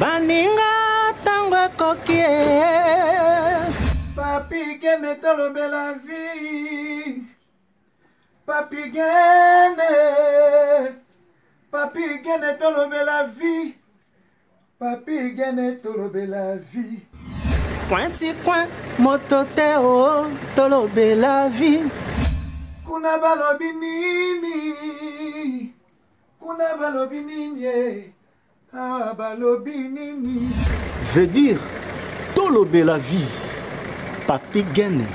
baninga ntango ekoki papi kende tolobela vi papi kende papi kende tolobela vi papi kende tolobela vi coin ti coin moto te o oh, tolobela vi kuna balobi nini kuna balobi nini ye veut dire Tolobé la vie papi gene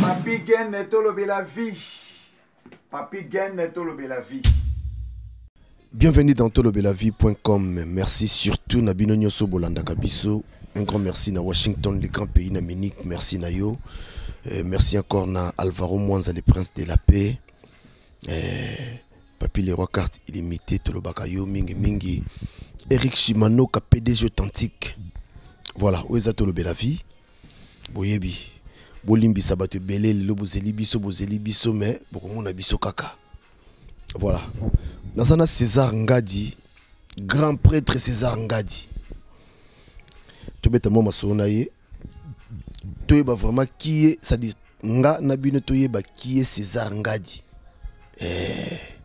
papi gene Tolobé la vie papi gene Tolobé la vie Bienvenue dans tolobelavie.com. Merci surtout à bolanda kabiso. Un grand merci à Washington, les grands pays na merci Nayo, euh, merci encore na Alvaro Mwanza, le prince de la paix. Et... Euh, Papy Leroy Carte, il est le Tolobakayo, Mingi Mingi. Eric Shimanoka, PDG authentique. Voilà, Oeza Tolobelavi. Boyebi. Bolimbi Sabate Bele, Lobozeli Biso, Bozeli Biso, mais Bokomona Biso Kaka. Voilà. Nazana César Ngadi, grand prêtre César Ngadi. Tobeta Moma Sonaye. es bah vraiment qui est, ça dit, Nga Nabino Toyeba qui César Ngadi. Eh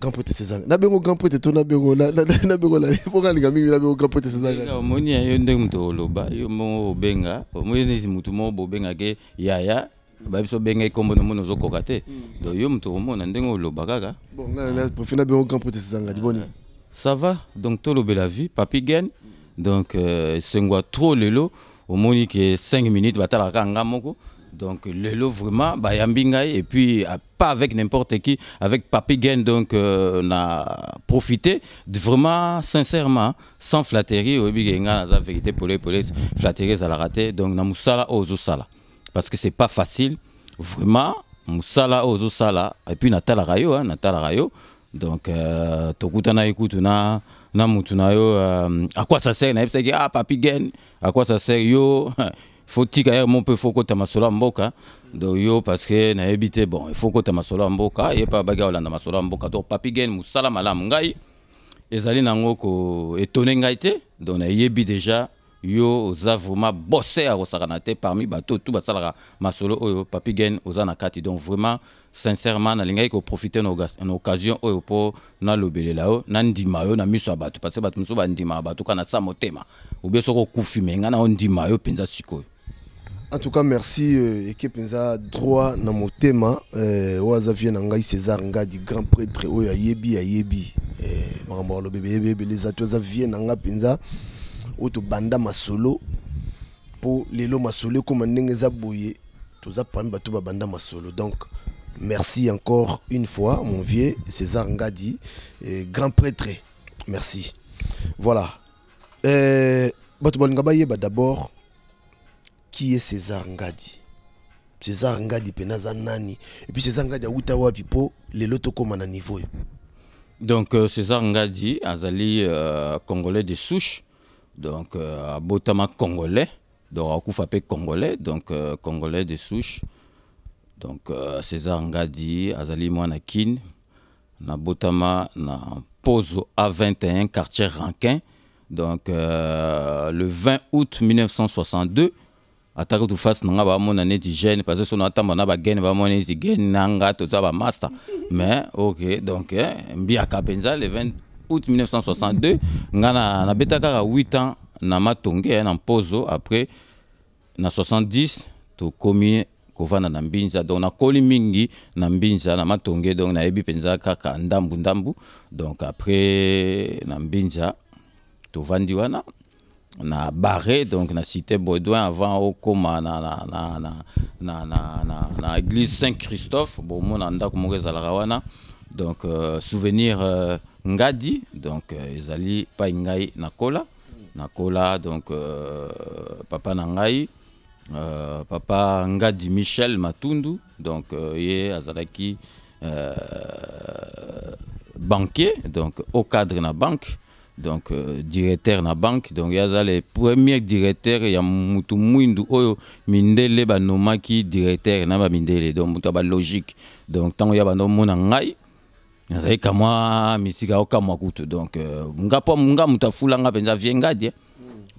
grand Na sezanga nabengo kampote to nabengo nabengo pokalinga mingi nabengo kampote sezanga omoni ya yo ndenge moto ba yo mo mongo obenga omoni motu benga ke yaya bayebi so obenga ekombo na moni ozokoka te mm. do yo moto omona ndenge ba kaka bon ngai profi nabengo kampote sezanga diboni ah, ça va donc tolobela vie papi gaine donc esengwa euh, trop lelo omoni ke 5 minutes batalaka kaka nga moko donc le lot vraiment, Bayambingaï, et puis euh, pas avec n'importe qui, avec Papi Gain, donc euh, on a profité de vraiment sincèrement, sans flatterie, au la vérité pour les police, flatterie à la raté, donc Namoussala Ozosala. Parce que c'est pas facile, vraiment, Moussala Ozosala, et puis Natal Rayo, hein, Natal Rayo, donc euh, Tokutana Ekutuna. na mutu na yo euh, à quoi ça sert nayebisaki ah papi gain à quoi ça sert yo faut tika mon peu faut fo kotama mboka do yo que na te bon faut kotama solo ya mboka ye mpe abaki aolanda masolo mboka donc papi gain mosala malamu ngai ezali nango ko ngai te donc nayebi déjà yo oh, oza vraiment bosse ya kosakana te parmi bato tu basala masolo oyo papi gain oza na kati donc vraiment sincèrement nos koprofite oh, na occasion oyo là haut, na ndima yo na miso bato parce que bato mosusu ndima bato kana na sa motema obie soko okufi nga na ndima yo penza sikoyo en tout cas merci euh, équipe eza droit na motema euh, oyo vie na ngai césar ngadi grand prêtre oyo ayebi ayebi euh, makambo eh, bébé, ebeyebi ebele eza to aza vie na nga mpenza oyo tobanda masolo pour lelo masolo ekóma ndenge eza To toza parmi bato banda masolo donc merci encore une fois mon vieux césar ngadi euh, grand prêtre merci voilà bato balinga bayeba d'abord qui est César Ngadi César Ngadi penaza nani et puis César Ngadi awuta wapi po lelo comme na niveau e. donc euh, César Ngadi azali euh, congolais de souche donc euh, Botama congolais donc akufa congolais donc congolais de souche donc César Ngadi azali mwana na botama na Pozo A21 quartier Rankin donc le 20 août 1962 ataki tufasi na nga bamona neti gene parce son natambo na ba bamona neti gene na nga master, mais ok donc hein, le 20 août 1962 nga y ka 8 ans na matongé hein, na pozo après na 70 komi kovana na donc mingi na mbinza na matongé, donc ebi penza kaka ndambu ndambu donc après na mbinza vandi wana on a barré donc la cité Baudouin avant au na na na na na na, église Saint Christophe donc euh, souvenir euh, ngadi donc euh, ezali ngai nakola nakola donc papa na papa ngadi Michel Matundu donc euh, banquier donc au cadre na banque donc euh, directeur na banque donc yaza le premier directeur ya mutu mwindu oyo oh, mindele banomaki directeur na mindele donc mutu ba logique donc ntango ya bandomona ngai nazali kamwa misika okamwa kutu donc euh, nga po nga mutu afula nga mpenza vie ngadi eh?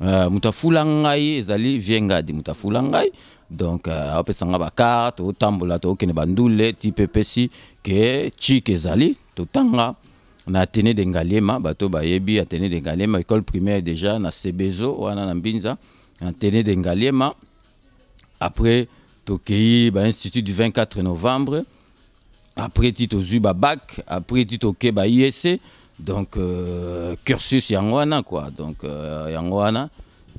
Hein. Uh, mutu ngai ezali vie ngadi mutu afula ngai donc uh, apesanga bakarte otambola tookende bandule ti pe pesi ke chike ezali totanga na atene de ngaliema bato bayebi atene de ngaliema école primaire déjà na sebezo wana na mbinza atene de ngaliema après ba institut du 24 novembre après titozuba bac après ti ba isc e. donc euh, cursus yangwana quoi donc euh, yango wana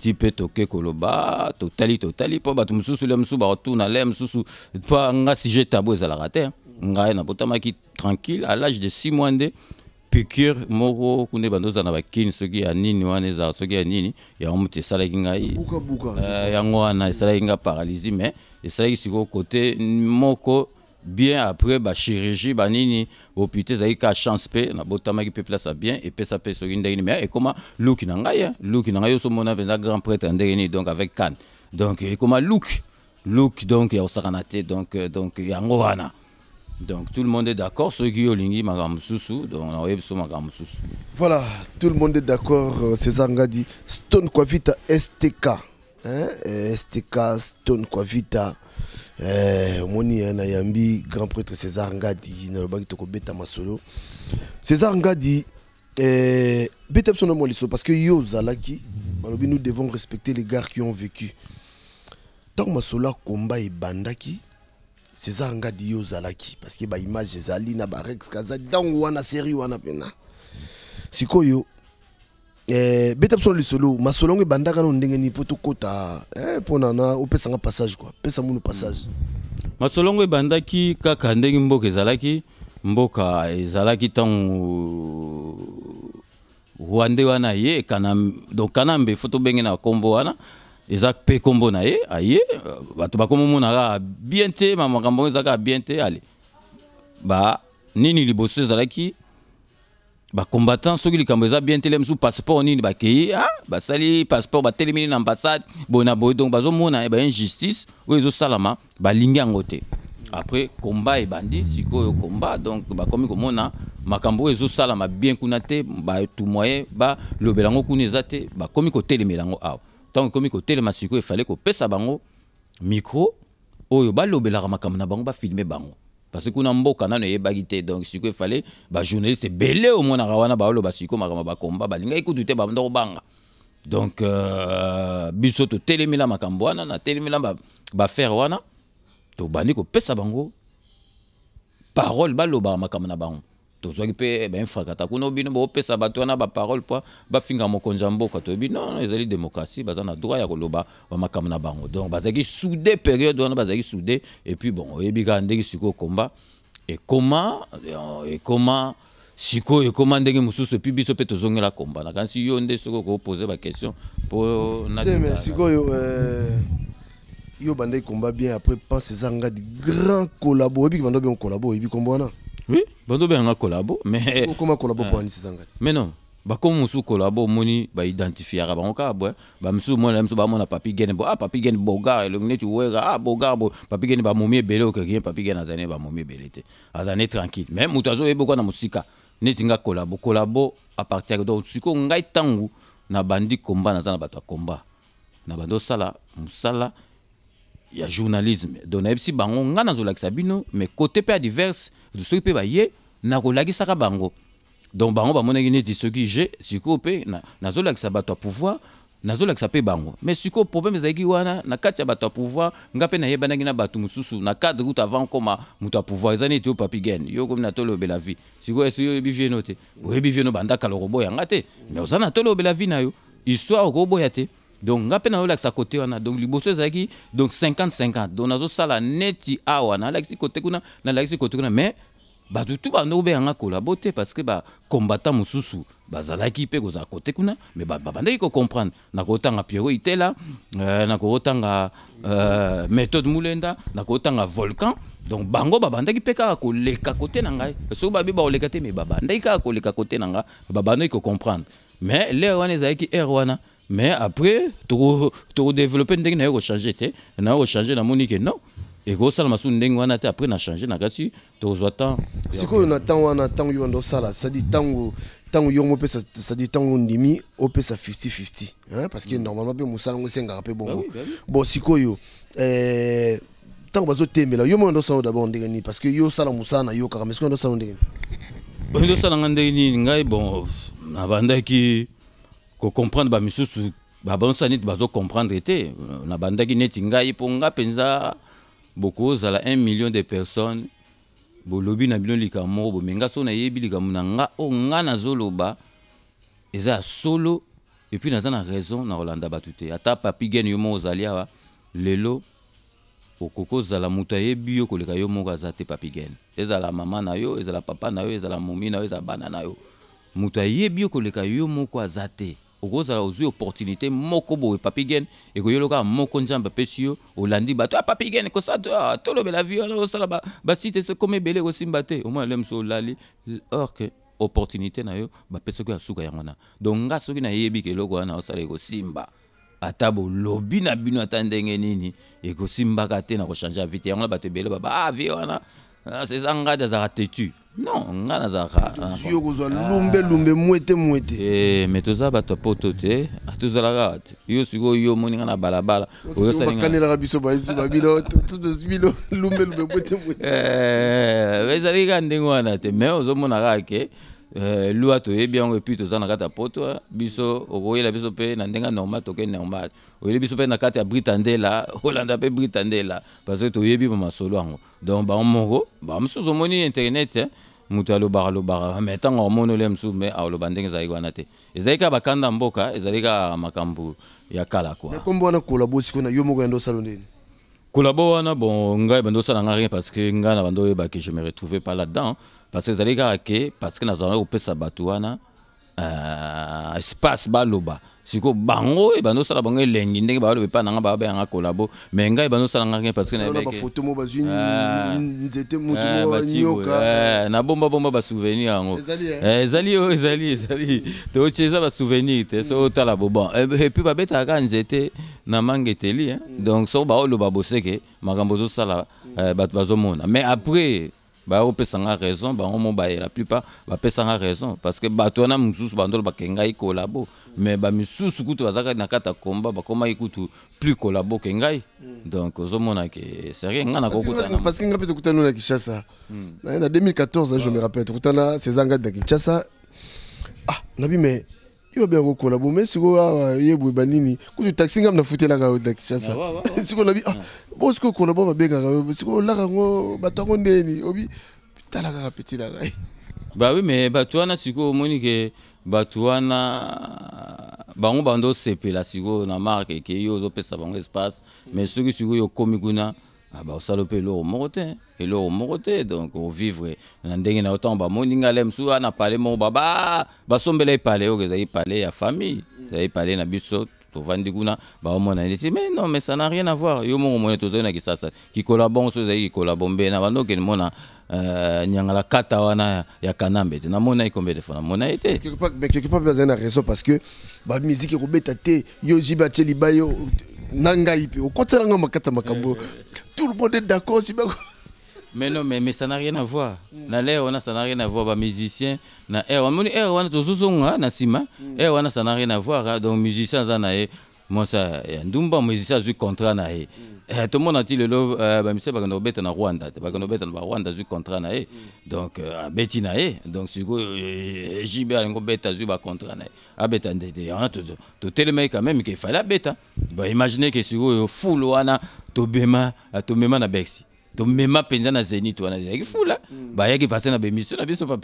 ti toke koloba totali totali pas bato mosusu le ba batuna le mosusu mpo nga sujet tabo ezalaka te hein. ngai ki tranquille à l'âge de 6 mois de piqûre moko kunde bando zana na bakini soki ya nini wana ezala soki ya nini yango moto esalaki ya euh, yango wana esalaki ngai paralysie mais esalaki sikoyo kote moko bien après bachirurgie banini hôpital ezalaki kaka chance na nabotamaki mpe place ya bien epesa pe soki ndenge nini mais ekoma luki na ngai hein. luki na so mona mpenza grand prêtre ya ndenge donc avec kane donc ekoma luki luki donc ya kosakana te donc euh, donc yango wana donc tout le monde est d'accord, ce Guyolingi Magamususu, donc on Magamususu. Voilà, tout le monde est d'accord, euh, César Ngadi, Stone Kwavita STK. Hein? Euh, STK, Stone Kwavita. Moni, euh, omoni hein, grand prêtre César Ngadi nalobaki tokobeta masolo César Ngadi beta biso Moliso, parce que yo zalaki, nous devons respecter les gars qui ont vécu ntango combat et Bandaki, césar ngadi yo ozalaki parceke baimage ezali na barex kazali ntango wana série wana pena sikoyo eh, beta biso na lisolo masolo yango ebandaka nano ndenge nini mpo tokɔta mpona eh, na opesanga passage kua pesa munu passage masolo yango ebandaki kaka ndenge mboka ezalaki mboka ezalaki ntango wande wana ye kana, donc kanambe fo tobenge na kombo wana eza Pe nkombo na ye aye bato bakoma omona kaka bien te ma eza kaka bien te ale ba nini liboso ezalaki bacombattant soki likambo eza bien te le mosusu passeport nini keyi ah, sali passeport ba nini na ambassade bona na boye donc mona eh, ba injustice oyo salama ba lingi ngote après combat komba ebandi sikoyo combat? donc komi komona makambo oyo salama bien kunate ba tout moyen balobela yango kunezate ba komi ko kotelemela yango awa que le telema siko efale pesa bango micro oyo oh, balobelaka makam na bango filmer. bango parce que mboka nano fallait, journaliste, donc siko efale bajournaliste ebele ba siko komba ba linga donc euh, télé totelemela makambo wana bafere ba wana bango parole makam na bango tozwaki mpe eh bainfrakata kuna bino bopesa bato wana baparole mpo bafinga mokonzi ya mboka toyebi non ezali démocratie baza na droit ya koloba bamakambo na bango donc bazalaki soudé période wana bazalaki soudé et puis bon oyebi kaka ndenge sikoyo komba ekoma ekoma sikoyo ekoma ndenge mosusu epui biso mpe tozongela komba na kanisi yo nde soki okopose baquestion mpo sikoyo eh, yo bandeki komba bien après pense eza nga grand collabo oyebiki bando bien kolabo oyebi kombo wana oui bando beyanga collabo maisokoma eh. collabo po ah. anisisa ngati mais non bakomi mosusu collabo omoni baidentifiaka bango kaka bwe bamisusu mwana ya miso bamona papi gene bo ah papi gene bogar elongi neti wera ah bogar bo papi gene bamomi ebele okekien papi gene azani bamomi ebele te azani tranquille mais moto azoyeba okwana mosika neti nga collabo collabo apartiake donc sikoyo ngai ntango nabandi komba naza na bato ya komba na bandi osala mosala ya journalisme donc nayebisi bango ngai nazolakisa bino mais côté mpe ya diverse soki mpe baye nakolakisaka bango donc bango bamonaki neti soki je sikoyo mpe nazolakisa bato ya pouvoir nazolakisa mpe bango mais sikoyo problème ezalaki wana na kati ya bato ya pouvoir nga mpe nayebanaki na bato mosusu na cadre kuta avant nkoma moto ya pouvoir eza neti yo papi gane yo komi na tolobela vie sikoyo esi yo oyebi vieno te oyebi vieno bandakala okoboya nga te mais oza na tolobela vie na yo histoire okoboya te donc nga mpe côté kote wana donc liboso ezalaki donc 50-50 donc nazosala neti awa nalakisi kote kuna nalakisi kote kuna mais tout tu bando kobeyanga kolabo te parce que bacombatant mosusu bazalaki mpe kozala kote kuna mais babandaki kocomprendre nakotanga piero itela euh, nakotanga euh, méthode mulenda nakotanga volcan donc bango babandaki mpe kaka koleka kote na ngai soki babi bakoleka te mais babandaki kaka koleka kote na ngai babandaki kocomprendre mais lere wana ezalaki ere wana mais après développer ndenge na ye kochange te na ye changer na monique non sala masumu ndenge wana après na changer na kasi tokozwa temps quoi on attend on attend yo banda tango sadi ntango ntango ça changé sadi ntango ndimi ça. 50-50 hein? parce que normalement pe ngo pe bah bah bon eh, bon yo dabord ndenge parce que yo sala yo kaka mais ngai bon bandaki comprendre kokomprendre bamisusu babonisa neti bazokomprendre te nabandaki neti ngai mpo pensa beaucoup bokozala 1 million de personnes bolobi na bino likambo moko boye nga so nayebi likambo na nga oyo nga nazoloba eza solo epuis naza na raison na kolanda bato te ata papi gene yo moko ozali awa lelo okoki ozala moto ayebi yo koleka yo moko aza te papi gene ezala mama na yo ezala papa na yo ezala momi na yo ezala bana na yo muta ayebi yo koleka yo moko te okozala ozwi opportunité moko boye papi gen ekoyela moko nzambe apesi yo olandi bato a ah, papi gen ah, tolobela osala basite sekoma ebele kosimba te moins le mosu olali or ke opportunité na yo bapesaki asuka yango donc nga soki nayebi ke eloko wana osala ekosimba ata bolobi na bino ata ndenge nini ekosimbaka te na kochange ya vite yango na bato ebele baba ah vie non nga nazalaka yo kozwa lumbe lumbe mwete mwete eh, me toza bato poto te ah, tozalaka te yo sikoyo yo omoni nga na balabala oyobakanelaka biso babino lumbe lumbe mwete mwete eh, ezalaki ka ndenge wana te me ozomona kaka ke Eh, liwa toyebi yango epui toza na kati ya poto eh. biso okoyela biso mpe na ndenge normal toke normal oyeli biso mpe na kati ya britandela olanda mpe britandela parce toyebi bamasolo yango donc bango moko bango mosusu omoni internet eh. moto alobaka alobaka ah, me ntango omoni olia mosusu me aloba ndenge ezalaki wana te ezali kaka bakanda mboka ezali kaka makambo ya kala kua nkombo wana kola bosiko na yo moko yando osalo ndeni collabo wana bon ngai bando sala rien parce que nga na bando yeba que je me retrouvais pas là-dedans hein. parce que zalika ke parce que na zona opesa batu wana euh, espace baloba sikoyo bango e eh, sala bango lengi ndenge baloba epai nanga babeyanga kolabo me ngai bandosala nga eh, na parcekenabafoto mo bazwi ah. nzete motu ah, nyoka eh, nabombabomba basouvenir yango ezali oyo oh, ezali ezali totie eza basouvenir te so otala bo bon epuis beta kaka nzete na mangeteli hein. mm. donc soko baoloba boseke makambo ozosala mm. bat bazomona mais après baopesa nga raison bango mo bayela plupart bapesa nga raison parce que bato wana mosusu bandolo bakei ngai kolabo mais bamisusu kutu bazalaka na kati ya komba bakomaki kutu plus kolabo ke ngai donc ozomona ke serie nga nakokutanparce nga mpe tokutani na kinshasa hmm. na 2014 je me rappelle tokutana césar ngadi na kinshasa ah nabi mais yo bɛ yango kola bon me sikoyo awa ye boye banini kutu taxi ngambi nafutelaka yo na kinshasa sikoyo nabi bo sikoyo kola bo babengaka yo sikoyo olaka yango bato yango ndeni obi tala kaka peti na ngai bawi me bato wana sikoyo omoni ke bato wana bango bandosepela sikoyo na marke ke yo ozopesa bango espace mais soki sikoyo okomi kuna ah bah salopé l'eau au moroté et l'eau au moroté donc on vivrait. na ndenge na ba moninga le msu n'a parler mon baba basombela parler, oyo ezali parler ya famille ezali parler na biso tovandi kuna na dit mais non mais ça n'a rien à voir yo mon mon to na kisasa kikola bonso ezali kola bombe na bando okende mona la kata wana ya kanambe na namona ye combien de fois namona ye été quelque part azali na raison parce que musique ko beta te yo jibatie liba yo na ngai mpe okotelanga makata makambo eh, eh, eh. tout le monde est d'accord sibako mais non mais, mais ça n'a rien à voir mm. na on a ça n'a rien à voir bamusicien na air amoni air wana tozozonga na nsima mm. air wana ça n'a rien à voir hein. donc musicien aza na ye moi ça eh, ndumba ça azwi contrat na la beta na rwanda ba bakende beta na barwanda azwi contrat na ye donc euh, abeti na ye donc siko egibe eh, eh, alingi obeta azwi bacontrat na ye abeta ndete wana quand même ke efale abeta baimagine hein. bah, ke sikoyo fule wana euh, tobema na bexi penza na zeni fou là fula yaki passé na bemission na biso mm.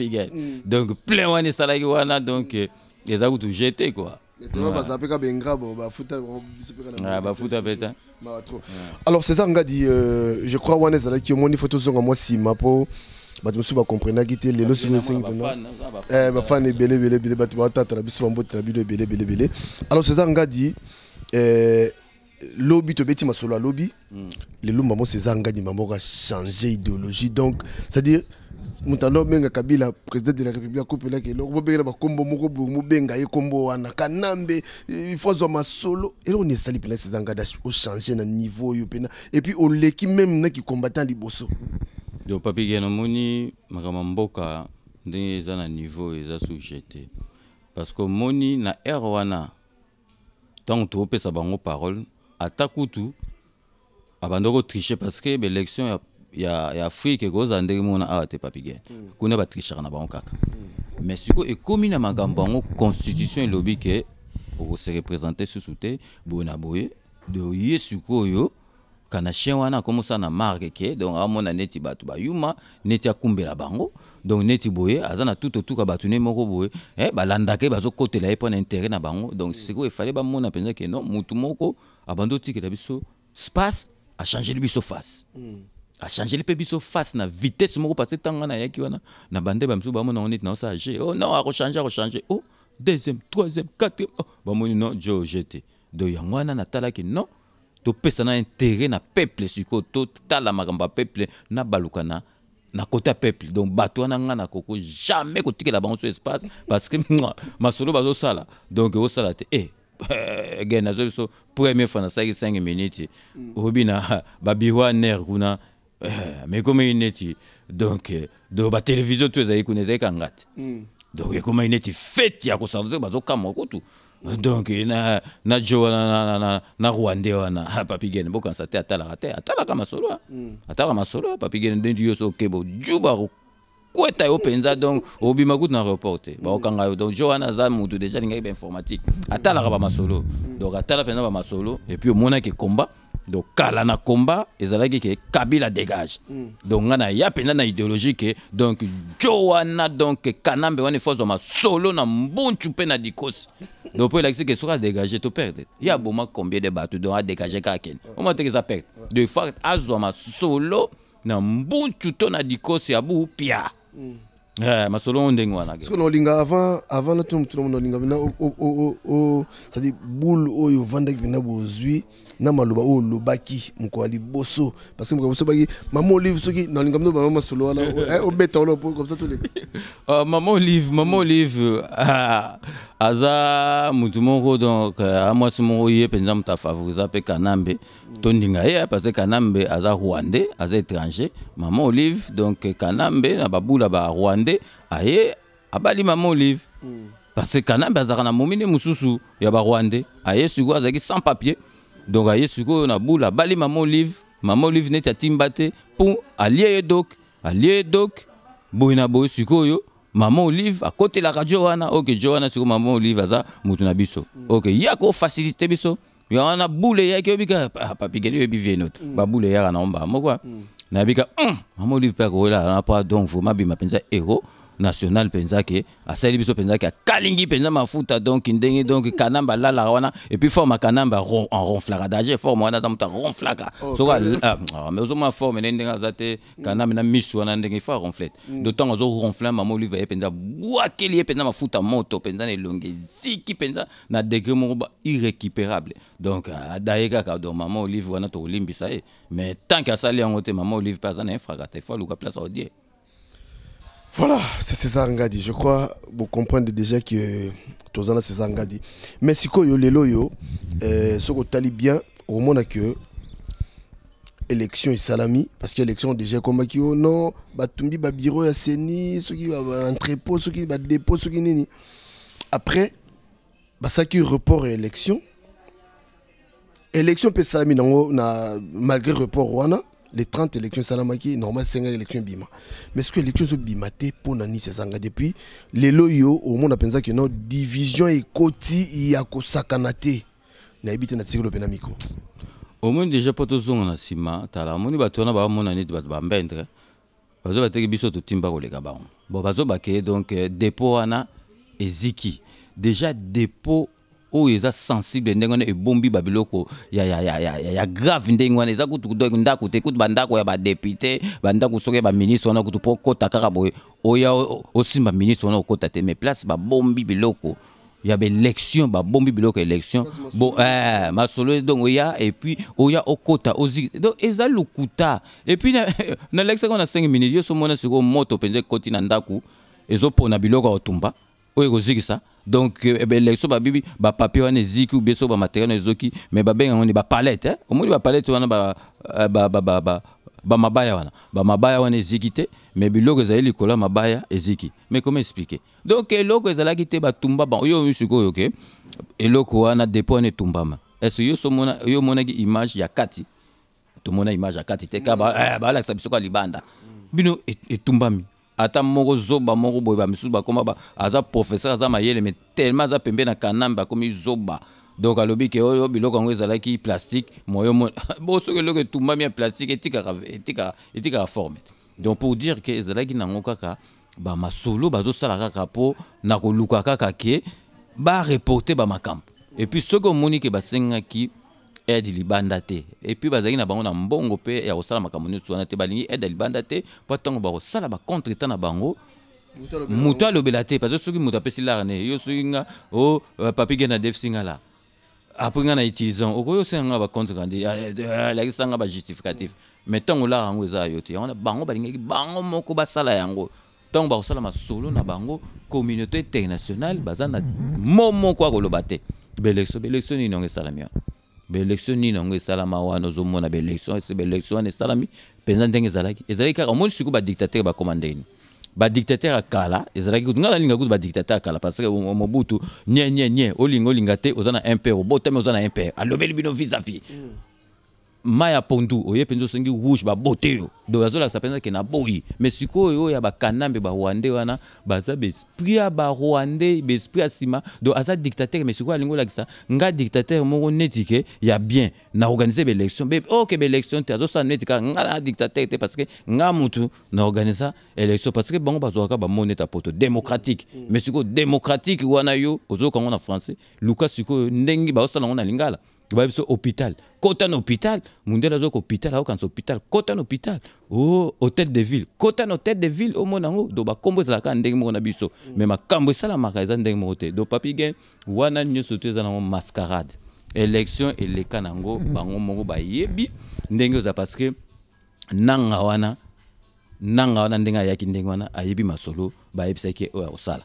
donc plein wana wana donc mm. tout jeté quoi ah, alors césar ngadi dit, euh, je crois là qui si ma Bah wana ezalaki omoni fo tozonga mwa nsima mpo bato mosusu bakomprendaki eh, euh, te lelo sikoyo esengi mpena bafane ebele ebele ebele bato baotatala biso bambotela bino ebele ebele ebele alors césar ngadi euh, lobi tobeti masolo ya lobi hmm. lelo mamo césar maman a changé idéologie donc c'est à dire moto anda kabila président de la république akopelaka eloko bobengela bakombo moko boye mobenga ye kombo wana kanambe ifo azwa masolo eloko ni esali mpena seza ngada ochange na niveau oyo mpena epuis oleki na naki combattant liboso yo papi gena moni makambo mboka ndenge eza na niveau eza sujete parce que moni na erwana tant ntango topesa bango parole ata kutu abandaki tricher parce que l'élection ya, ya afrique kozala ndenge mona awa te papigene mm. kuna batrichaka na bango kaka mm. mais sikoyo ekómi na makambo yango constitution elobi ke okose représente susu te boye na boye do ye sikoyo kanachien wana na marke ke donc amona neti bato bayuma neti akumbela bango donc neti boye aza na tout otuka bato ne moko boye eh, balandaka bazokotela ye mpo na intérêt na bango donc sikoyo efale bamona mpenza ke non motu moko abandi otikela biso space achangeli biso face mm achangeli mpe biso face na vitesse moko parce ntango nayaki wana na bandeba mosusu bamonango neti naosala g Oh non a rechanger. Oh deuxième troisième quatrième oh, bamoni non jo jete do na tala natalaki non topesana intérêt na peuple sikoyo totala tala ya peuple na baluka na na kota peuple donc bato nga na koko jamais tikela ba onso espace parce que masolo sala donc sala te eh, eh gene zo biso premier fois nasalaki 5 minutes mm. oyebi na babiro ner kuna Eh, mais comme il neti donc euh, hmm. donc ba télévision tu ezali kuna ezali kanga te donc ekoma ineti fete ya kosala te bazokamwa kutu donc na na jo wana na, na, na, na rwande wana papi gene bokanisa te atalaka te atalaka masolo atalaka hmm. masolo papi gene ndendi yo so okeba ojuba kokweta yo mpenza donc obima kutu na aéroport te baokanga hmm. yo euh, donc jo wana aza motu deja alingaki bainformatique atalaka bamasolo donc atala mpenza bamasolo epuis omonaki ekomba donc kala na combat ezalaki ke kabila dégage mm. donc ngana ya pena na idéologie ke donc joana donc kanambe wana ma solo na mbunchu mpe na dikosi donc mpo elakisi ke soki dégagé to perdre ya boma combien de bato donc adégage kaka kene oma teke eza perdre de fois azwama solo na mbunchu to na dikosi ya bu pia mm. on eh, masolo ngo ndenge wana soki linga avant avant natuna linga na o o ça dit boule oyo ovandaki mpena bozwi na maloba oyo olobaki moko ya liboso parce que moko baki mama olive soki na olinga mino bamama masolo wana eh, obeta olo comme ça toleka ah, mama olive mama mm. olive ah, aza mutu moko donc amwasi ah, moko ye mpenza moto afavoriza mpe kanambe mm. tondinga ye parce que kanambe aza rwandais aza étranger mama olive donc kanambe na babula ba rwandais aye abali mama olive mm. parce que kanambe azalaka na momine mosusu ya barwandais aye sikoyo azalaki sans papier donc aye a na la bali maman olive maman olive neti atimba pour alie dok alie dok bo na boye yo maman olive akotelaka wana ok joana wana maman olive aza motu na biso oke biso ya wana bula eyaki oyebi papi papigeli baboule y a na Maman moko nayebika olive la na donc vous ma héros national mpenza ke asali biso mpenza ke akalingi ma mafuta donc ndenge donc kanamba la wana et puis forme en aronflaka daje forme wana aza moto ah, ah, mais au ozomona forme ne ndenge aza kanamba na misu wana ndenge mm. de temps d'autant azoronfle mama olive ye mpenza bwakeli ye ma mafuta moto penza ne elongi ziki penza na degré moko irrécupérable donc ah, adaye ka do mama olive wana tokolimbisa ye mais tant tanke asali a te mama olive mpe aza na il faut ifo place place dieu voilà, c'est César Ngadi. Je crois vous comprenez déjà que ça, César Ngadi. Mais si yo lelo yo, ce eh, que tali bien au monde que élection et salami parce que l'élection déjà comme qui oh non, batumbi ba bureau ya ceux qui va entrepôt, ceux qui va dépôt, ceux qui nini. Après bah ça qui report et élection. Élection peut salami malgré malgré report wana les 30 élections salamaki normal 5 élections bima mais ce que pour n'ani depuis les loyo au monde a pensé que notre division et koti ya na na tsikolo pena au moins déjà na sima tala moni ba mona ba biso to timba ko bon ba ke donc euh, dépôt ana eziki déjà dépôt oyo ils sensible sensibles, wana ebombi babiloko ya, ya, ya, ya, ya, grave ils sont kutu kutu ministre mais place biloko Il y a biloko élection bon, eh, donc oya ozi donc eza lokuta puis, na, 5 minutes yo moto penze otumba donc elekso euh, eh ben, babibi bapapier des eziki ubie so ba wana ezoki palettes, babengaka ngoni bapalete omoni ont wana bamabaya euh, wana ont wana eziki Mais biloko ezali eziki Mais comment expliquer? donc eloko ezalaki te ba yo sikoyo ke eloko wana yo image ya kati image eh, libanda bino ata moko zoba moko boye bamisusu bakoma ba aza professeur aza mayele mais tellement aza pembe na kanamba akomi zoba donc alobi ke oyo biloko yango ezalaki plastique moyo bo soki eloko etumbami ya plastique etika etika, etika forme donc pour dire ke ezalaki nango kaka bamasolo bazosala kaka po na koluka kaka ke et puis epuis soki omoni ke ki aide libanda te epuis bazalaki na bango na mbongo pe ya osala makambo nyonso wana te balingi aide libanda te mpo ntango bakosala bacontre ta na bango moto alobela te parce soki moto apesi larne yo soki nga o oh, euh, papi ge na defisi nga la nga na utilisant okoki nga bacontre kandi alakisa nga bajustificatif mais ntango lara yango eza yo te yango na bango balingaki bango moko basala yango ntango bakosala masolo na bango communauté internationale baza na mo moko akoloba te belexion belexion nini yango esalami belektion nini yango esalama wana ozomona belektion belektion wana esalami mpenza ndenge ezalaki ezalaki kaka omoni sikoyo badictatere bakoma ndeni badictatere ya kala ezalaki kutu ngai nalinga kutu dictateur ya kala parce que mobutu nie nie nye olinga olinga te oza na impere obotami oza na impere alobeli bino vis-a-vis mm. Maya pondo pondu oye penzo, sengi rouge beauté yo do Azola mpenza ke na boyi mais sikoyo yo ya ba wana baza esprit ba barwandais be esprit asima do aza dictateur mais alingo la ki sa nga dictateur moko neti ke ya bien na organize baélection be oke baélection te netika, neti kaka nga na dictateur te parce que nga mutu na organiser élection parce que bango bazwaka ba moneta poto démocratique mais sikoyo démocratique wana yo on na français lucas sikoyo ndengi ba osala na lingala va biso hôpital côté na hôpital mundele azoyoka hôpital aokanisa hôpital kota na hôpital oh hôtel de ville kota na hôtel de ville omona yango do la ka ndenge moko na biso me makambo esalamaka eza ndenge moko te do papi gain wana nyonso to eza nango mascarade élection eleka les yango bango moko bayebi ndenge oza parce que nanga wana nanga wana ndenge ayaki ndenge wana ayebi masolo bayebisaki au sala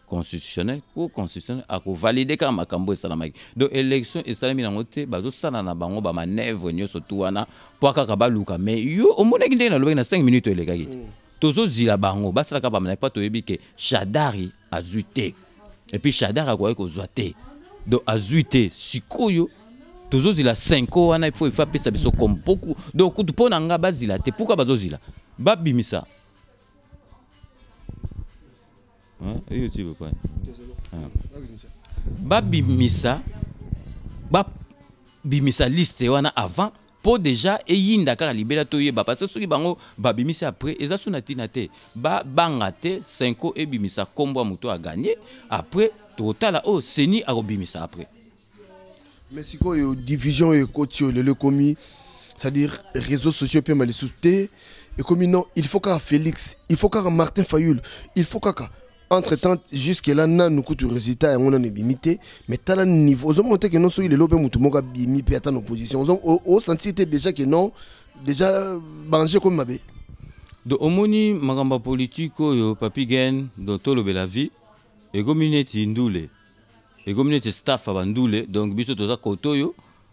constitutionnel cour constitutionnel akovalide kaka makambo esalamaki donc élection esalami nango te ça na bango bamanevre sur tout wana mpo kaka baluka mais yo omonaki ndenge nalobaki na 5 minutes elekaki te zila bango basalaka bamanaki mpo toyebi ke shadari azwi Et puis shadari akoki kozwa te donc azwi te sikoyo tozozila 5 wana ifo ifo ça biso kompoku donc kutu mpo na nga bazila te pourkui bazozila bah, bimisa hiyo hein? YouTube. kwani ah. babimisa babimisa liste wana avant pour déjà eyinda kaka libela toyeba parce soki bango babimisi après eza so na ntina te babanga te et Bimisa, nkombo ya moto gagné après total c'est oh, ni à Bimisa après mais quoi, division et ekoti le lelo commis, c'est-à-dire réseaux sociaux mal malisusu Et ekomi non il faut qu'à félix il faut qu'à martin fayul il faut qu'à entretemps jusque-là nanu kutu résultat on en est limité mais tala niveau ozomona te que non soki lelo mpe motu bimi abimi mpe ata na opposition osentir senti déjà que non déjà manger comme mabe de omoni makambo politique yo oyo papi gain do tolobela vie et communauté ndoule et communauté staff ya bandule donc biso toza kote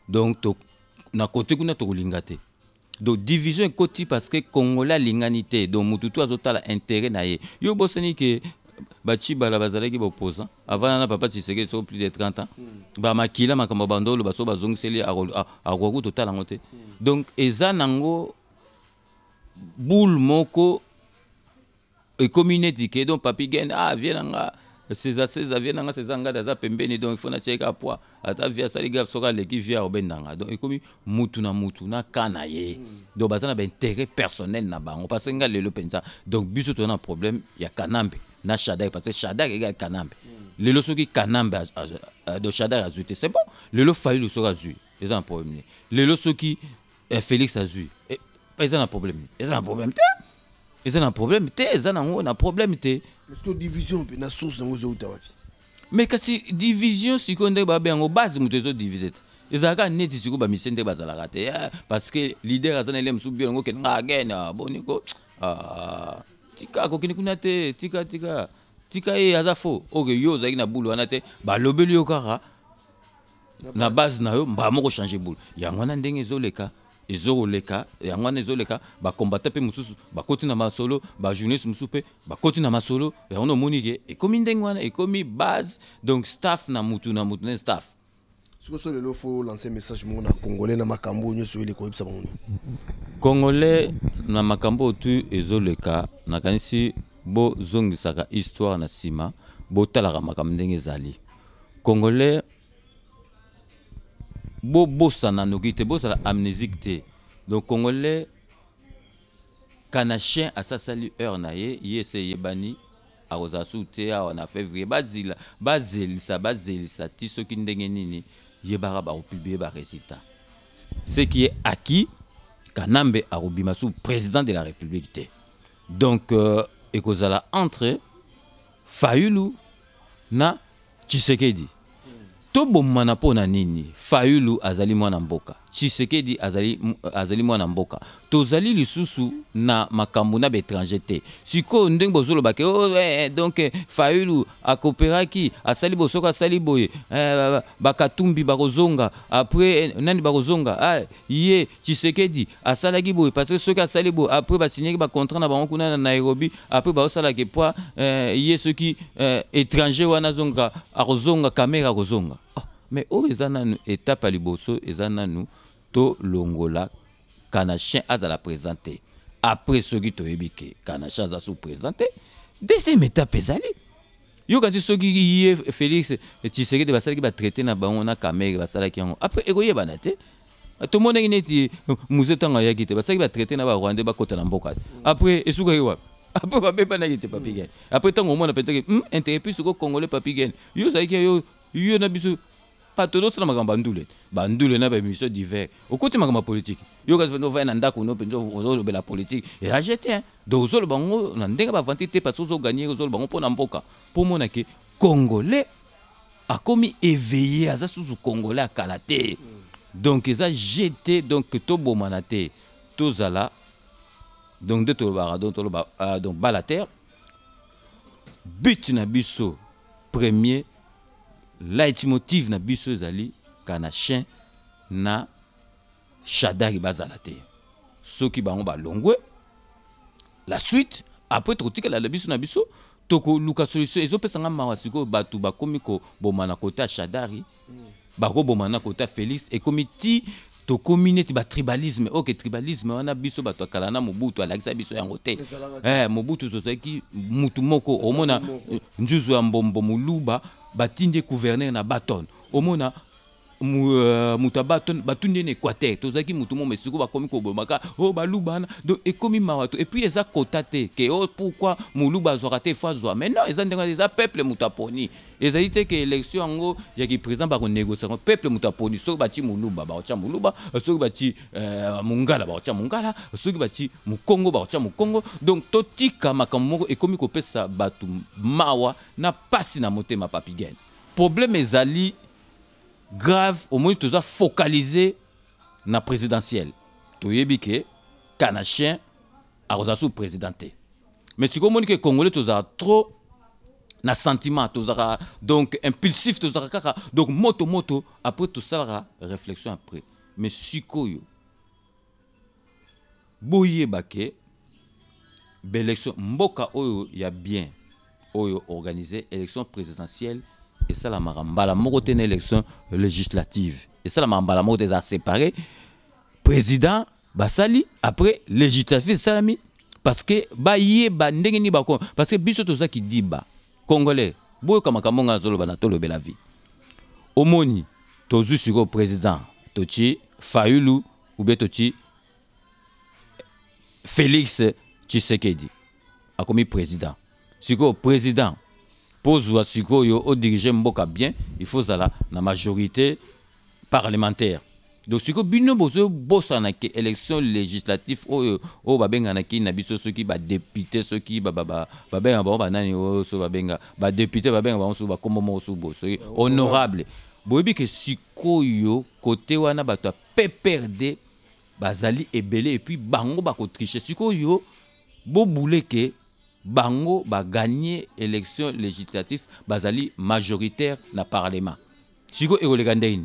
donc to, na côté kuna tokolinga te do division ekoti parce que congolais linganité te donc motu azotala intérêt na ye yo bosani que qui bazalaki boposa avant pas papa tiseke so plus de 30 ans hmm. bamakila makambo bandolo baso bazongiseli a de se te hmm. donc eza nango boule moko ekomi neti donc papi gene ah vie nanga seza césar vie nanga pembeni donc ata vie été de vie donc ekomi mutu mutu na ye hmm. donc baza na intérêt personnel na bango parce lelo penza donc biso to na problème ya kanambe na parce que Shadrach égale Kanambe. lelo qui kanambe de shadar azu, c'est bon lelo sont soki azwi eza un problème Les lelo qui eh, félix azwi eza eh, un problème Ils ont problème na problème problème la division est na source vos autres mais la division la base neti misente bazalaka parce que leader ele tika akokende kuna te tika tika tika ye aza fo oke yo ozalaki na bule wana te balobeli yo kaka na base na yo mbaa moko change bule yango wana ndenge ezoleka ezokoleka yango wana ezoleka bakombata mpe mosusu bakoti na masolo bajournaliste mosusu mpe bakoti na masolo yango na omoni ke ekomi ndenge wana ekomi base donc staff na mutu na mutu na staff sokoso lelo fo lance message mona na congolais na makambo nyonso oyo eleka oyebisa bango congolais na makambo cambo, tu ezoleka nakanisi bozongisaka histoire na beau botalaka makambo ndenge zali. congolais na noki te bozala amnésique te donc congolais kanachien asasali heure na ye ye ese aroza akozala a te a na février basile ça, ti soki ndenge nini yebaka bakopiblie ce qui est acquis kanambe Arubimasu, président de la république te donc euh, ekozala entre fayulu na tshisekedi mm. bon manapo na nini fayulu azali mwana mboka di azali, azali mwana mboka tozali lisusu na makambu na baétranger te Siko ndenge bake oh, eh, eh donc a eh, fayulu akooperaki asali bosoko asali boye eh, bakatumbi bakozonga après eh, nani bakozonga ah, ye tshisekedi asalaki boye parce que soki asali boye après ba bacontrat na ba na nairobi après ke poa, eh, ye soki eh, étranger wana zonga akozonga kamera akozonga oh me oyo oh, eza nanu etape ya liboso eza nanu tolongola canachien azala la présenter après soki qui ke canachien aza so sous te deuxième étape ezali qui soki est félix qui va traiter na bango na camere basalaki yango après ekoyebana te tomonaki neti musée ntango qui te va traiter na barwandais bakota ba mboka te après esukaki wapi après babebanaki te papi gene après ntango omona mpenzaki hmm, intérêt sur soko congolais papi gene yo ozalaki yo yo na biso bato tosala makambo bandule bandule na baémission divers côté makambo ya politike yoka mpenza ovaya na ndako no mpenza ozolobela politike a jeté donc ozoloba yango na ndenge bavanti te parce ozoganye ozoloba yango mpo na mboka mpo mona ke congolais akomi éveillé aza susu congolais akala te donc eza jeté donc tobomana te tozala donc nde tolobaka donc toloba donc bala terre but na biso premier light motive na biso ezali kaka na chien na shadari bazala te soki bango balongwe la suite après tokotikelala biso na biso tokoluka solution ezopesanga mawa sikoyo bato bakomi koboma na kota ya shadari bakoboma na kota ya félix ekomi ti tokomi neti batribalisme oke tribalisme wana biso bato akala na mobutu alakisa biso yango te eh, mobutu tozwaki mutu moko omona nzuzu ya mbombo moluba batinde gouverneur na baton omona moto euh, aba batundi na équateur tozalaki motu mo mais sikoyo bakomi kobomaka o oh, baluba ekomi mawa et puis eza kota te ke o oh, pourkui moluba azwaka te mais non eza ndenge mutaponi. peuple moto aponi ezali te ke élection yango ya kiprésident bakonégociaka peuple mutaponi. aponi soki bati ba bakotia moluba soki bati euh, mongala bakotia mongala soki bati mokongo bakotia mokongo donc totika makambo moko ekomi kopesa batu mawa na mpasi na motema papigene problème ezali grave omoni toza focaliser na présidentielle toyebi ke kanachien akozala su président te mais sikoyo omoni que congolais tozala trop na sentiment tozalaka donc impulsif tozalaka kaka donc moto moto après ça réflexion après mais sikoyo boyeba belle élection mboka oyo ya bien oyo organisé élection présidentielle et esalamaka mbala moko te élection législative l'a mbala moko te séparé président basali après législatif. Salami parce que ba bah, ndenge ba bako parce que biso dit bah, congolais boyoka makambo ngai na la vie. omoni tozwi sikoyo président toti ou bien toti félix tshisekedi comme président sur président vous sikoyo un mboka bien il faut la na majorité parlementaire donc si vous avez une élection législative vous oh, va oh, oh, babenganaki na qui soki été députés, babenga banani so babenga babenga so honorable boyebi ke sikoyo vous wana bato bazali bango avez bango gagner élection législative bazali majoritaire na parlement siko ekoleka le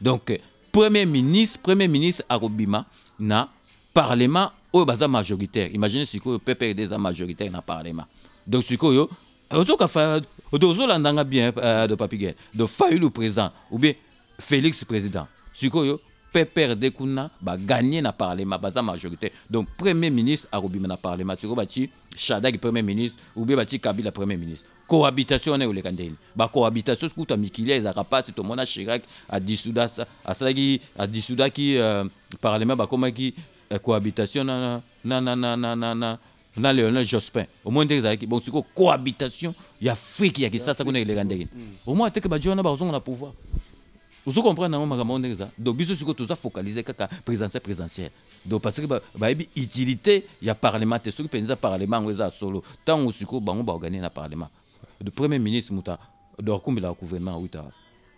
donc premier ministre premier ministre akobima na parlement oyo baza majoritaire imagine sikoyo peuple un majoritaire na parlement donc sikoyo ozoka landanga bien euh, de papigel de fayulu président ou bien félix président yo pépère de kuna ba gagner na parlement baza majorité donc premier ministre arobima na parlement siko bati Shadag premier ministre ou bien bati Kabila premier ministre cohabitation on le kandeni ba cohabitation ce que mikili ezaka passe to mona Chirac a dissouda a salagi a dissouda qui euh, parlement ba comment ki euh, cohabitation na na na na na na, na. na Léonel Jospin au moins qui bon quoi cohabitation ya qui ya ça connaît le kandeni mm. au moins ba jona ba zonga na pouvoir comprenez yango comment je veux dire biso sikoyo toza focalise sur la présence donc parce que y utilité le parlement te soki le parlement tant solo le gagner le parlement Le premier ministre a le gouvernement awita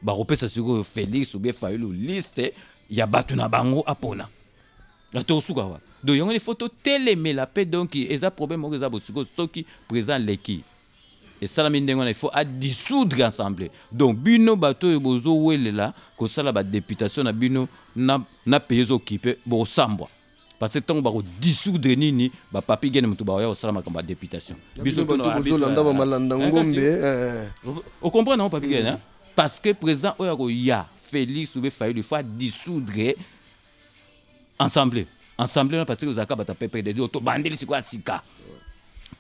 a le félix bien faïlo liste ya a bango apona Donc, il faut la Donc, de un problème soki présent l'équipe esalami ndenge wana il faut adissoudre assemblée donc bino là que bozowelela la députation na bino na, na occupé ezookipe sambo parce que ntango dissoudre nini bapapi gene moto baoya kosala makambo ya députation bisozolanda bamalanda hein. hein, ngombe eh, eh. comprend non papi gene mm. hein? parce que président oyo ya félix bien fayulu il faut dissoudre ensemble, assemblée parce que ozalaka ta pepe de to bandeli sikoya sika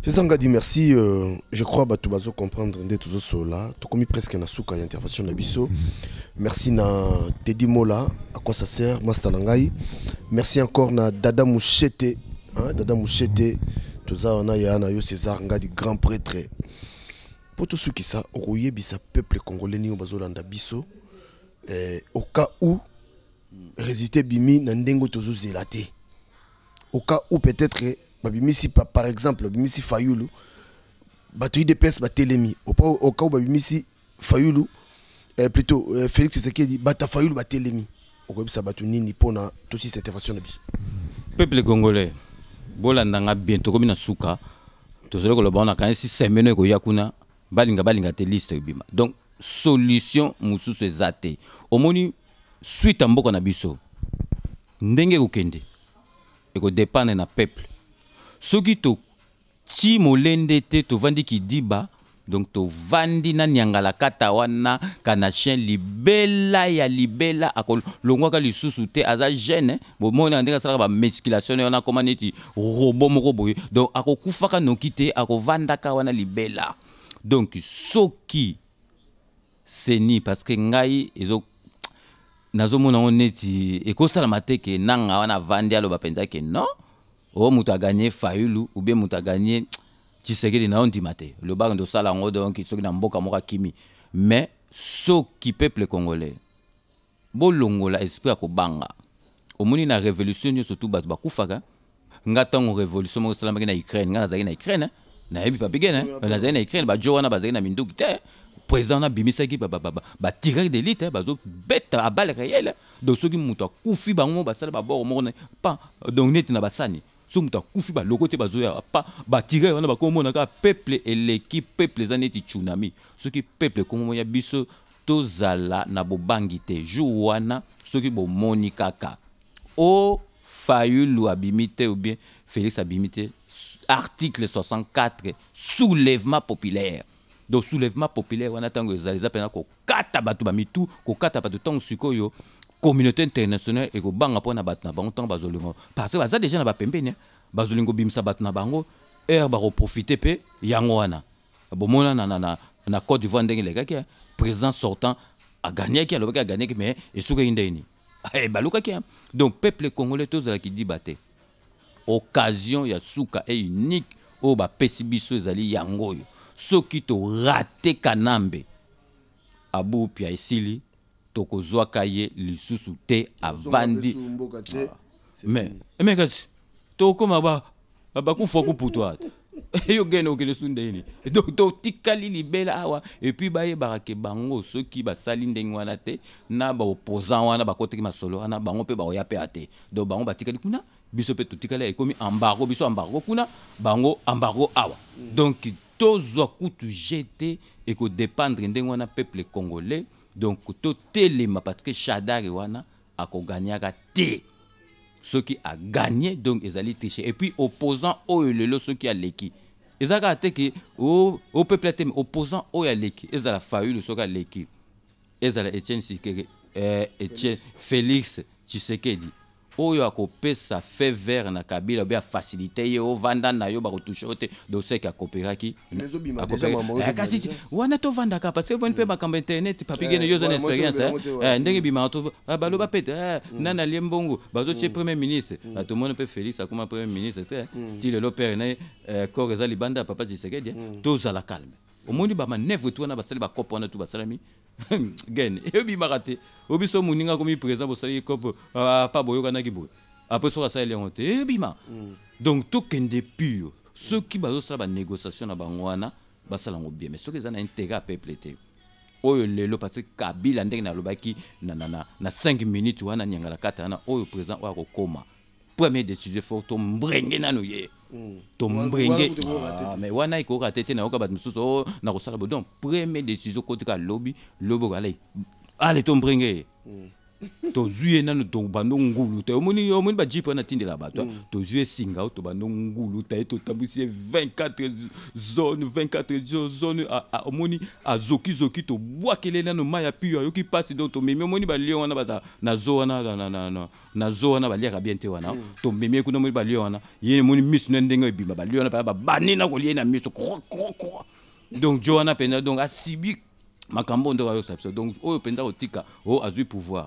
César, di merci euh, je crois bato bazokomprendre nde tozosola commis presque un suka ya intervention na biso merci na Teddy mola akwasa ser master na merci encore na dada Mouchete, hein, dada tout ça, wana a na yo césar ngadi grand prêtre Pour qui ça tosukisa okoyebisa peuple congolais ni oyo dans biso eh, au cas où résultat bimi na ndenge tozozela te au cas où peut-être bah, bah, par exemple babimisi fayulu bato ba batelemi au cas où babimisi fayulu euh, plutôt euh, félix dit bata fayulu batelemi okoyebisa bato nini mpona intervention na biso peuple congolais bolandanga bien comme na suka avez vous semene yakuna balinga balinga te liste vous donc solution mosusu zate omoni suite vous avez na biso ndenge que dépendre na peuple soki toki molende te tovandi kidiba donc tovandi na niangalakata wana canadien libela ya libela akolongwaka lisusu te aza gene bomoni ndenge asalaka bamusculation na wana akoma neti robo moko boye donc akokufaka noki te akovandaka wana libela donc soki seni parce que ngai ezo nazomonango neti ekosalama te ke nanga wana avandi aloba mpenza ke non o oh, muta aganye faulu ou bien moto aganye tisekedi na yo le bar olobaka nde osala yango donk soki na mboka moko Kimi. mais soki peuple congolais bolongola esprit ya kobanga muni na révolution nyonso tu bato bakufaka nga ntango révolution moko esalamaki na ukraine nga nazalaki na ukraine hein. nayebi papigene hein. nazalaki na ukraine bajo wana bazalaki na minduki te hein. président abimisaki batireur d'élite bazobeta abale réele donc soki moto akufi bango sala ba baboro moko pa donc net na basani so temps, vous baloko te bazoya pa batireur wana bakomona kaka peuple l'équipe, peuple eza neti tsunami soki peuple ya biso tozala na bobangi te jour wana soki bomoni kaka o fayulu abimi te ou bien félix article 64 soulèvement populaire donc soulèvement populaire wana ntango ezala eza kokata bato bamitu kokata communauté internationale Banga mpona bato na bango ntango bazolingo parce que bazade deja na bapembeni bazolingo bimisa bato na bango ba bakoprofite mpe yango wana bomona na, na, na, na côte d'ivoire ndenge qui président sortant aganiaki alobaki gagné mais et souka esukaki eh, baluka qui donc peuple congolais tous qui dit baté occasion ya souka est unique au oh, ba biso ezali yango oyo soki torate kanambe abu pia esili tokozwaka ye lisusu te avandi mais eh, mais kasi tokóma bakufa kuputwa ata yo gene okende su ndeni donc tikali libela awa puis baye ke bango soki sali ndenge wana te na baopposant wana ki masolo ana bango ya pe mpe ate donc bango batikali kuna biso mpe e komi embargo biso embargo kuna bango embargo awa mm. donc tozwa kutu jete ekodépendre ndenge wana peuple congolais donc telema parce que shadari wana akoganiaka te soki gagné donc ont tricher et puis opposant ce qui soki a ils opposants te ke opeuple te me opposant le ezala a leki ils ezala etienne sikere etienne félix tshisekedi oyo akopesa fe vert na kabila obe afasilite ye ovanda na yo bakotusha yo te doseke akooperaki eh, kasi wana tovandaka parce boni mpe hmm. makambo internet papigene eh, yo oza na experience eh. Hmm. ndenge bimaka to ah, baloba pete hmm. nana alie mbongo bazotie premier ministre tomoni mpe félix akoma premier ministre te ti lelo pere na ye corps eza libanda ya papa tshisekedi tozala calme omoni bamanevre ti wana basali wana tu basalami gene te komi ah, après soki yango te ma. Mm. donc tokende pure soki bazosala banégociation na bango wana basala yango bien mais soki na peuple te lelo parce que kabila ndenge nalobaki na, na, na, 5 minutes wana nyangala kata wana oyo premier décision tombrenge ye tombrenge me wana ekoyoka te te nayoka bato mosusu nakosala bo donc premier décision kotika lobi lobi okala ale tombrenge mm. tozwi ye nanu tobando ngulu te omoni omoni bajipe wana atindela bato mm. tozwi ye singa o tobando ngulu ta ye totambusi ye 24 zone 24 zone omoni azokizoki tobwakele nanu mai ya pio ayoki mpasi don tomemi omoni balion wana baza na zo wana na zo wana baliaka bien te wana mm. tomemi ye kuna omoni balion wana ye emoni miso na ndenge ebima balion wana paa babani na kolia ye na miso krokrokrok donc jo wana mpenza donc asibi makambo ndoko ayokisa biso donc oyo mpenza kotika oyo azwi pouvoir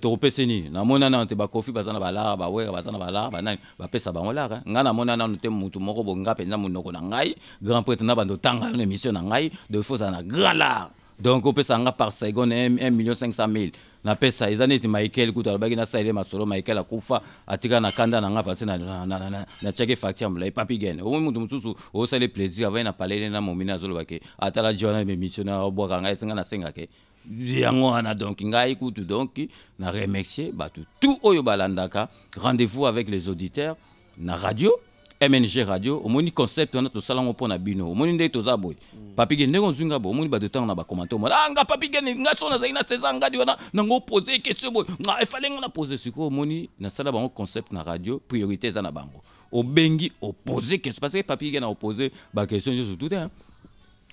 tokopesa nini namoni nano te bakofi baza na balara bawere baza na balara ba bapesa bango lara hein. ngai namoni nano te motu moko nga mpenza monoko na ngai grand prêtre na bando tanga yo na émission na ngai de ifozala na grand lar donc opesa nga par seconde 1 million 500 mille napesa eza neti michael kutu alobaki nasalele masolo michael akufa atika na kanda na nga na natiaki facture ya molai papi gene mutu motu mosusu osali plaisir avait na palele na momina zolo ba ke atala bo jiwana bemissionnaire singa na singa ke yango donc ngai kutu donc na remercier batu tout oyo balandaka rendez-vous avec les auditeurs na radio mng radio omoni concept wana tosalango mpo na bino omoni ndenge toza boye mm. papi ge au ozwi nga temps on a ntango na on a ah, nga papi gende nga son na na césar ngadi wana nango opose question boye efale nga na au sikoyo na sala bango concept na radio priorité eza na bango obengi opose question parce que papi gende na ba question juste tout hein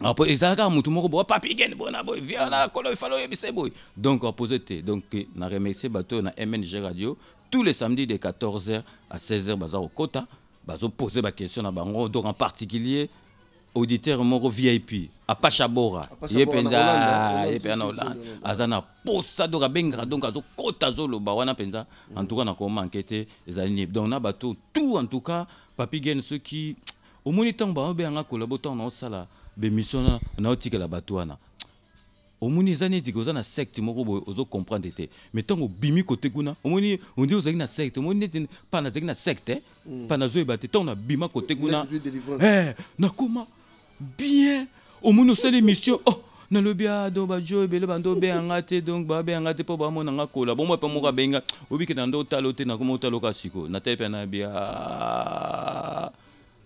apo ezalaka mutu moko boye oh, papi gene boye na ah, boye via na kolo efala oyebisa ye boye donc apoze te donc eh, na remercie bato oyo na mng radio tous les samedis de 14h à 16h bazo poser bazoposer question na bango donc en particulier auditeur moko vip apacha bora ye mpenza ye mpenza na hollande aza posa donc abengaka donc azokota azoloba wana penza en tout cas on comment te les alignés donc on a bateau tout en tout cas papi gene soki omoni ntango on beyanga koloba ntango na osala bemission na na otikela bato wana omoni eza neti oza na secte moko boye ozocomprendre te mais ntango obimi kote kuna omoni ondi ozalaki na secte omoni neti pa nazalaki na secte hmm. pa nazoyeba te ntango nabima kote kuna eh, nakoma bien omoni osala émission oh nalobi ado ah, bajo ebele bando be te donc babeyanga te mpo bamonanga kola bomoi mpe benga abenga obikenda ndo na o te nakoma otala oka na natayi na bia ah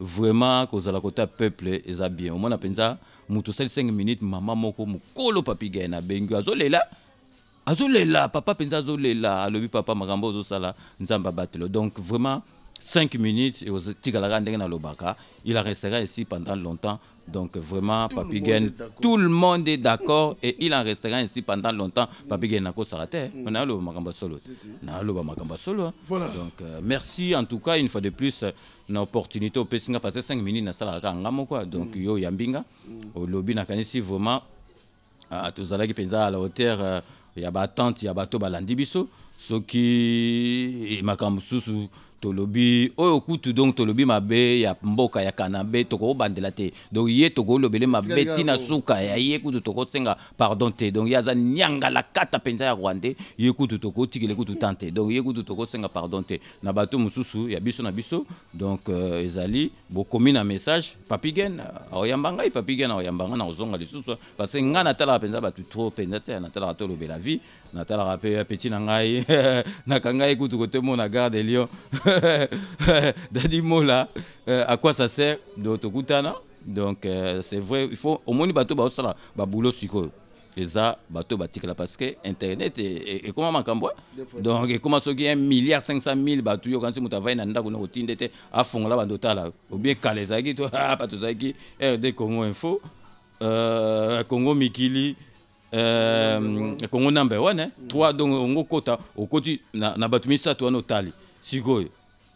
vraiment la kota peuple eza bien moins je pensa mutu 5 minutes mama moko mukolo papi gai azolela azolela papa pensa azolela alobi papa makambo sala nzamba batelo donc vraiment 5 minutes et aux Lobaka. Il restera ici pendant longtemps. Donc vraiment, tout tout le monde est d'accord et il en restera ainsi pendant longtemps. Papi Gain n'a terre mm. On a le Makamba Solo. Makamba Solo. Hein. Voilà. Donc euh, merci en tout cas une fois de plus une euh, opportunité au Pessinga passer 5 minutes na sala ngamo quoi. Donc mm. yo yambinga mm. au lobby na kanisi vraiment à tozalaki penza à la hauteur euh, il y a ba tante, il y a bateau balandi Ce qui tolobi oyo kutu donc tolobi mabe ya mboka ya kanabe tokobandela te donc ye tokolobele mabe ntina suka ya ye kutu tokosenga pardon te donc ye aza la kata mpenza ya rwande ye kutu tokotikela kutu tan te donc ye kutu tokosenga pardon te na bato mosusu ya biso na biso donc euh, ezali bokomi na message papigen aoyamba ngai papigen aoyamba ngai nakozonga lisusu parce que ngai natalaka mpenza bato tro mpenza te natalaka tolobela vie natalaka mpe apeti na ngai na ye kutu kotemona garde de lion là, euh, à quoi ça sert d'autokutana Donc, euh, c'est vrai, il faut au moins bateau bah, bah, boulot baboulot siko. Et ça, bateau bah, là parce que Internet et comment en bois Donc, et comment ce qui est 1 milliard 500 000 bateaux, quand c'est moutavaï nanda qu'on a routine d'été à fond là, tala, ou bien calézagi toi, qui ah, RD euh, Congo Info, Congo Mikili. euh, number one hein. mm. trois donc Kota au côté, na bato toi wana otali sikoyo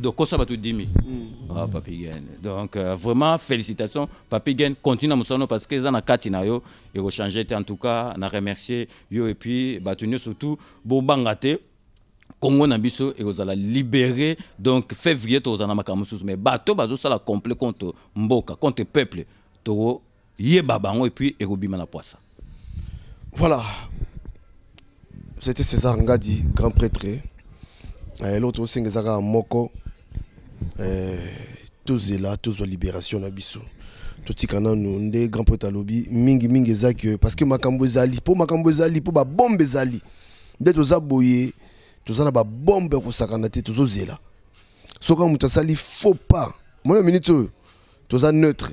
va tout Dimi. Mm. Ah, Papi Gain. Donc, euh, vraiment, félicitations. Papi Gain, continue à nous parce que Zana Katina, yo, et vous changer, en tout cas, on a remercié, yo, et puis, Batunio surtout, Bobangate. Congo na biso et allez libéré donc février to ozana makamusu mais bato bazo sala complet contre mboka contre peuple to yeba bango et puis erobima na ça. voilà c'était César Ngadi grand prêtre et l'autre aussi Ngezaka Moko eh, tout est libération na biso totika nanu nde grand mingi Mingi mingimingi euh, parce que makambo ezali pour makambo ezali ba bombe ezali a la bombe ba bombe ko te sali faut pas mona minute tous neutre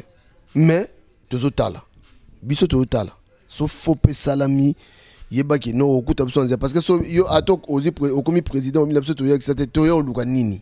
mais au biso so faut pas no okuta biso Parce que so yo ata président lukanini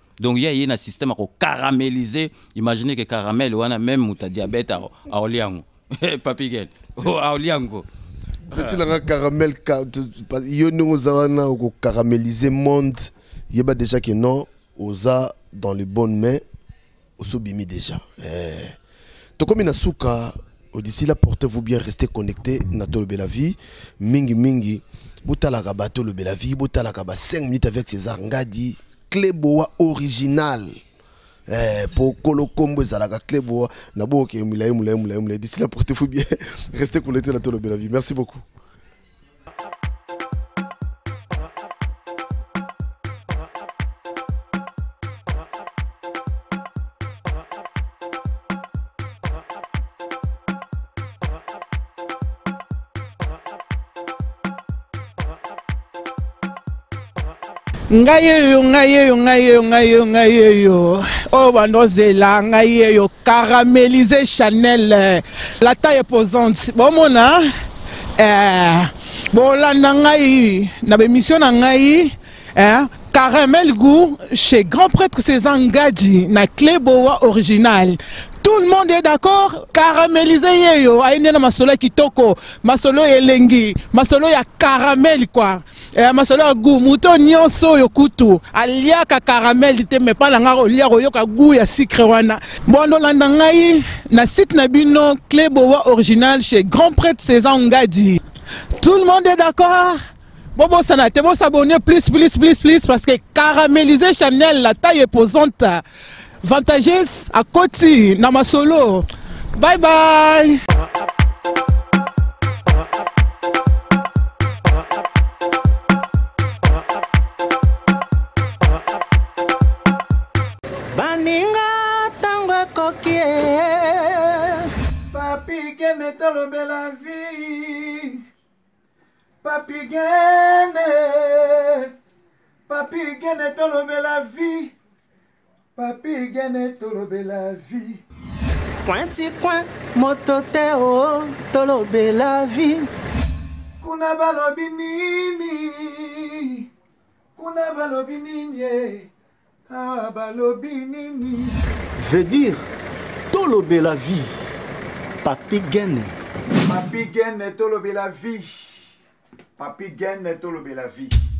donc il y a un système caramélisé. Imaginez que caramel a même un diabète à Oliango. papi gel y a un caramel yo un qui wana le monde a déjà que non oza dans les bonnes mains, main osobimi déjà eh. tokomi na suka d'ici là portez-vous bien restez connectés na tolobela vie mingi mingi botalaka bato olobela vie ba 5 minutes avec césar ngadi clébois original pour eh, po kolo kombo Cleboa. d'ici là portez-vous bien restez connectés vie merci beaucoup ngai eyo ngai eyo ngai eyo ngai eyo ngai eyo oyo oh, bandozela ngai eyo caramelise chanel la taille posante bomona eh, bolanda ngai na bemission na ngai eh, caramel gou chez grand prêtre césar ngadi na clé boa original tout le monde est d'accord caramelise ye yo aye nde na masolo ya kitoko masolo elengi masolo ya caramel kua Eh, masolo goût, mouton, nion, so, oyo kutu aliaka caramel, te me pas l'anga, olia koyoka gu ya si wana bon olanda ngai na site na bino original chez grand prêtre césar ngadi tout le monde est d'accord t'es bon s'abonner plus plus plus plus parce que caramélisé chanel la taille posante vantageuse akoti na solo. bye bye gene tolobela vie papi gene papi gene tolobela vie papi gene tolobela vie coin ti coin moto te o tolobela vie kuna balobi nini kuna balobi nini e ah, awa balobi nini veut dire tolobela vie papi gene papi gene tolobela vie papi gene tolobela vie